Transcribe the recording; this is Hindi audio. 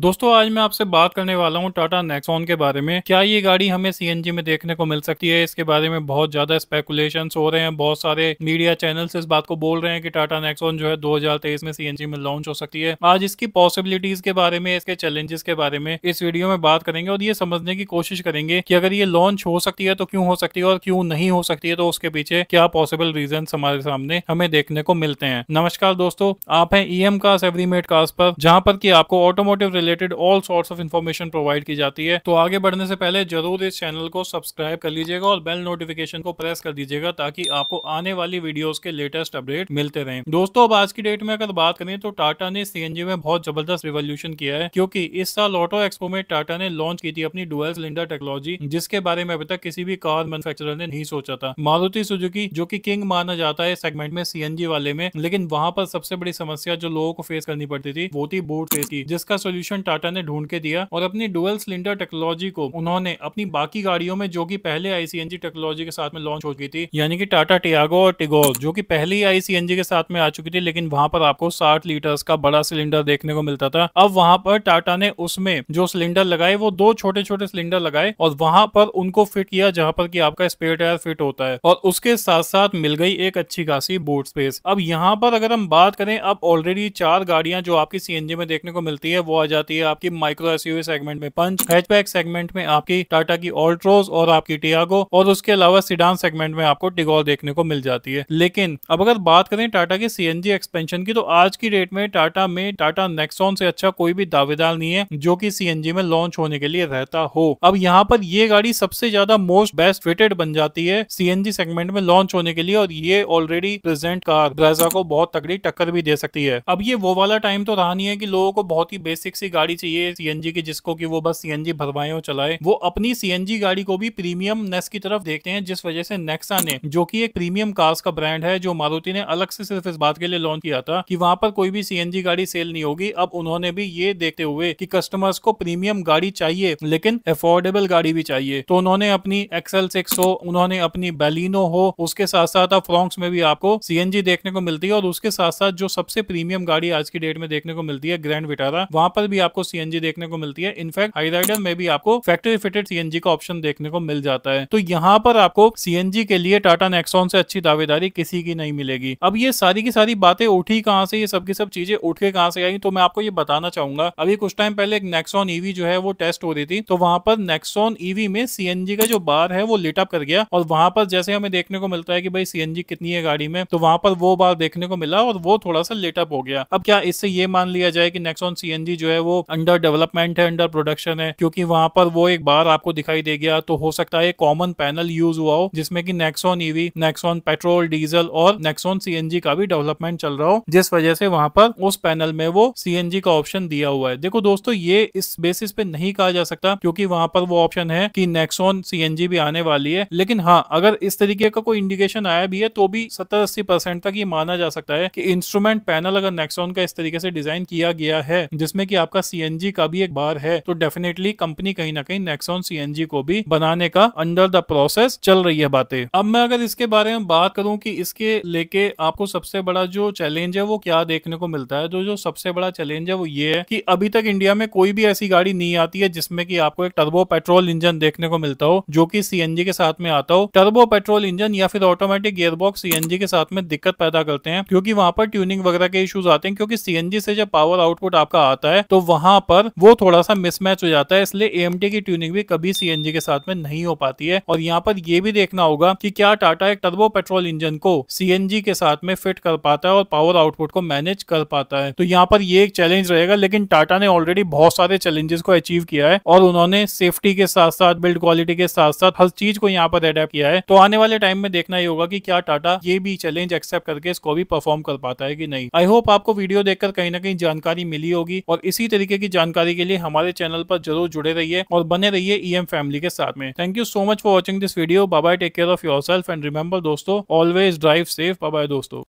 दोस्तों आज मैं आपसे बात करने वाला हूं टाटा नेक्सॉन के बारे में क्या ये गाड़ी हमें सीएनजी में देखने को मिल सकती है इसके बारे में बहुत ज्यादा स्पेकुलेशन हो रहे हैं बहुत सारे मीडिया चैनल्स इस बात को बोल रहे हैं कि टाटा नेक्सॉन जो है 2023 में सीएनजी में लॉन्च हो सकती है आज इसकी पॉसिबिलिटीज के बारे में इसके चैलेंजेस के बारे में इस वीडियो में बात करेंगे और ये समझने की कोशिश करेंगे की अगर ये लॉन्च हो सकती है तो क्यों हो सकती है और क्यों नहीं हो सकती है तो उसके पीछे क्या पॉसिबल रीजन हमारे सामने हमें देखने को मिलते हैं नमस्कार दोस्तों आप है ई एम कास्ट एवरीमेट कास पर जहाँ पर की आपको automotive related all sorts of information provide की जाती है तो आगे बढ़ने से पहले जरूर इस चैनल को सब्सक्राइब कर लीजिएगा और बेल नोटिफिकेशन को प्रेस कर दीजिएगा ताकि आपको आने वाली वीडियोस के लेटेस्ट अपडेट मिलते रहे दोस्तों अब आज की डेट में अगर बात करें तो टाटा ने सी में बहुत जबरदस्त रिवोल्यूशन किया है क्योंकि इस साल ऑटो एक्सपो में टाटा ने लॉन्च की थी अपनी डुअल सिलेंडर टेक्नोलॉजी जिसके बारे में अभी तक किसी भी कार मैनुफेक्चर ने नहीं सोचा था मारुति सुजुकी जो की किंग माना जाता है सेगमेंट में सीएनजी वाले में लेकिन वहां पर सबसे बड़ी समस्या जो लोगों को फेस करनी पड़ती थी वो थी बोट फेस की जिसका सोल्यूशन ऑप्शन टाटा ने ढूंढ के दिया और अपनी डुअल सिलेंडर टेक्नोलॉजी को उन्होंने अपनी बाकी गाड़ियों में जो की पहले आईसीएनजी टेक्नोलॉजी के साथ में लॉन्च हो गई थी यानी कि टाटा टियागो और टिगोर जो की ही आईसीएनजी के साथ में आ चुकी थी लेकिन वहां पर आपको साठ लीटर का बड़ा सिलेंडर देखने को मिलता था अब वहां पर टाटा ने उसमें जो सिलेंडर लगाए वो दो छोटे छोटे सिलेंडर लगाए और वहां पर उनको फिट किया जहां पर कि आपका स्पेयर टायर फिट होता है और उसके साथ साथ मिल गई एक अच्छी खासी बोट स्पेस अब यहाँ पर अगर हम बात करें अब ऑलरेडी चार गाड़ियां जो आपकी सीएनजी में देखने को मिलती है वो आ जाती जाती है आपकी माइक्रो एसयूवी सेगमेंट में पंच हैचबैक सेगमेंट में आपकी टाटा की ऑल्ट्रोज और आपकी टियागो और उसके अलावा सीडान सेगमेंट में आपको टिगोर देखने को मिल जाती है लेकिन अब अगर बात करें टाटा के सीएनजी एक्सपेंशन की तो आज की डेट में टाटा में टाटा नेक्सोन से अच्छा कोई भी दावेदार नहीं है जो की सीएनजी में लॉन्च होने के लिए रहता हो अब यहाँ पर ये गाड़ी सबसे ज्यादा मोस्ट बेस्ट फिटेड बन जाती है सीएनजी सेगमेंट में लॉन्च होने के लिए और ये ऑलरेडी प्रेजेंट कार ब्रेजा को बहुत तगड़ी टक्कर भी दे सकती है अब ये वो वाला टाइम तो रहा नहीं है कि लोगों को बहुत ही बेसिक सी गाड़ी चाहिए सीएनजी की जिसको कि वो बस सीएनजी भरवाए और चलाए वो अपनी सीएनजी गाड़ी को भी प्रीमियम नेस की तरफ देखते हैं जिस वजह से नेक्सा ने जो कि एक प्रीमियम कार्स का ब्रांड है जो मारुति ने अलग से सिर्फ इस बात के लिए लॉन्च किया था कि वहां पर कोई भी सीएनजी गाड़ी सेल नहीं होगी अब उन्होंने भी ये देखते हुए कि कस्टमर्स को प्रीमियम गाड़ी चाहिए लेकिन अफोर्डेबल गाड़ी भी चाहिए तो उन्होंने अपनी एक्सएल सिक्स हो उन्होंने अपनी बेलिनो हो उसके साथ साथ अब फ्रॉक्स में भी आपको सीएनजी देखने को मिलती है और उसके साथ साथ जो सबसे प्रीमियम गाड़ी आज की डेट में देखने को मिलती है ग्रैंड विटारा वहां पर भी आपको सीएनजी देखने को मिलती है इनफैक्ट हाईराइडर में भी आपको फैक्ट्री फिटेड सीएनजी का ऑप्शन देखने को मिल जाता है तो यहाँ पर आपको सीएनजी के लिए टाटा नेक्सॉन से अच्छी दावेदारी किसी की नहीं मिलेगी अब ये सारी की सारी बातें उठी कहाँ से ये सब की सब चीजें उठ के कहाँ से आई तो मैं आपको ये बताना चाहूंगा अभी कुछ टाइम पहले एक नेक्सॉन ईवी e जो है वो टेस्ट हो रही थी तो वहां पर नेक्सॉन ईवी e में सीएनजी का जो बार है वो लिटअप कर गया और वहां पर जैसे हमें देखने को मिलता है कि भाई सीएनजी कितनी है गाड़ी में तो वहां पर वो बार देखने को मिला और वो थोड़ा सा लेटअप हो गया अब क्या इससे ये मान लिया जाए कि नेक्सॉन सीएनजी जो है वो वो अंडर डेवलपमेंट है अंडर प्रोडक्शन है क्योंकि वहां पर वो एक बार आपको दिखाई दे गया तो हो सकता है कॉमन पैनल यूज हुआ हो जिसमें कि Nexon EV Nexon petrol diesel और नेक्सॉन सीएनजी का भी डेवलपमेंट चल रहा हो जिस वजह से वहां पर उस पैनल में वो सीएनजी का ऑप्शन दिया हुआ है देखो दोस्तों ये इस बेसिस पे नहीं कहा जा सकता क्योंकि वहां पर वो ऑप्शन है कि नेक्सॉन सीएनजी भी आने वाली है लेकिन हाँ अगर इस तरीके का कोई इंडिकेशन आया भी है तो भी सत्तर अस्सी परसेंट तक ये माना जा सकता है कि इंस्ट्रूमेंट पैनल अगर नेक्सॉन का इस तरीके से डिजाइन किया गया है जिसमें कि आपका पास सीएनजी का भी एक बार है तो डेफिनेटली कंपनी कहीं ना कहीं नेक्सॉन सीएनजी को भी बनाने का अंडर द प्रोसेस चल रही है बातें अब मैं अगर इसके बारे में बात करूं कि इसके लेके आपको सबसे बड़ा जो चैलेंज है वो क्या देखने को मिलता है तो जो सबसे बड़ा चैलेंज है वो ये है कि अभी तक इंडिया में कोई भी ऐसी गाड़ी नहीं आती है जिसमें कि आपको एक टर्बो पेट्रोल इंजन देखने को मिलता हो जो कि सीएनजी के साथ में आता हो टर्बो पेट्रोल इंजन या फिर ऑटोमेटिक गियरबॉक्स सीएनजी के साथ में दिक्कत पैदा करते हैं क्योंकि वहां पर ट्यूनिंग वगैरह के इश्यूज आते हैं क्योंकि सीएनजी से जब पावर आउटपुट आपका आता है तो वहां पर वो थोड़ा सा मिसमैच हो जाता है इसलिए एएमटी की ट्यूनिंग भी कभी सीएनजी के साथ में नहीं हो पाती है और यहाँ पर यह भी देखना होगा कि क्या टाटा एक टर्बो पेट्रोल इंजन को सीएनजी के साथ में फिट कर पाता है और पावर आउटपुट को मैनेज कर पाता है तो यहाँ पर ये एक चैलेंज रहेगा लेकिन टाटा ने ऑलरेडी बहुत सारे चैलेंजेस को अचीव किया है और उन्होंने सेफ्टी के साथ साथ बिल्ड क्वालिटी के साथ साथ हर चीज को यहाँ पर अडेप्ट किया है तो आने वाले टाइम में देखना ही होगा कि क्या टाटा ये भी चैलेंज एक्सेप्ट करके इसको भी परफॉर्म कर पाता है कि नहीं आई होप आपको वीडियो देखकर कहीं ना कहीं जानकारी मिली होगी और इसी तरीके की जानकारी के लिए हमारे चैनल पर जरूर जुड़े रहिए और बने रहिए ई e फैमिली के साथ में thank you so much for watching this video bye take care of yourself and remember दोस्तों ऑलवेज ड्राइव सेफ बाय दोस्तों